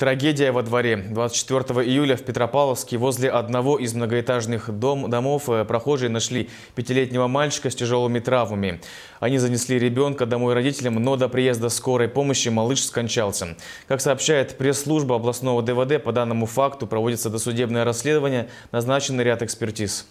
Трагедия во дворе. 24 июля в Петропавловске возле одного из многоэтажных дом, домов э, прохожие нашли пятилетнего мальчика с тяжелыми травмами. Они занесли ребенка домой родителям, но до приезда скорой помощи малыш скончался. Как сообщает пресс-служба областного ДВД, по данному факту проводится досудебное расследование, назначен ряд экспертиз.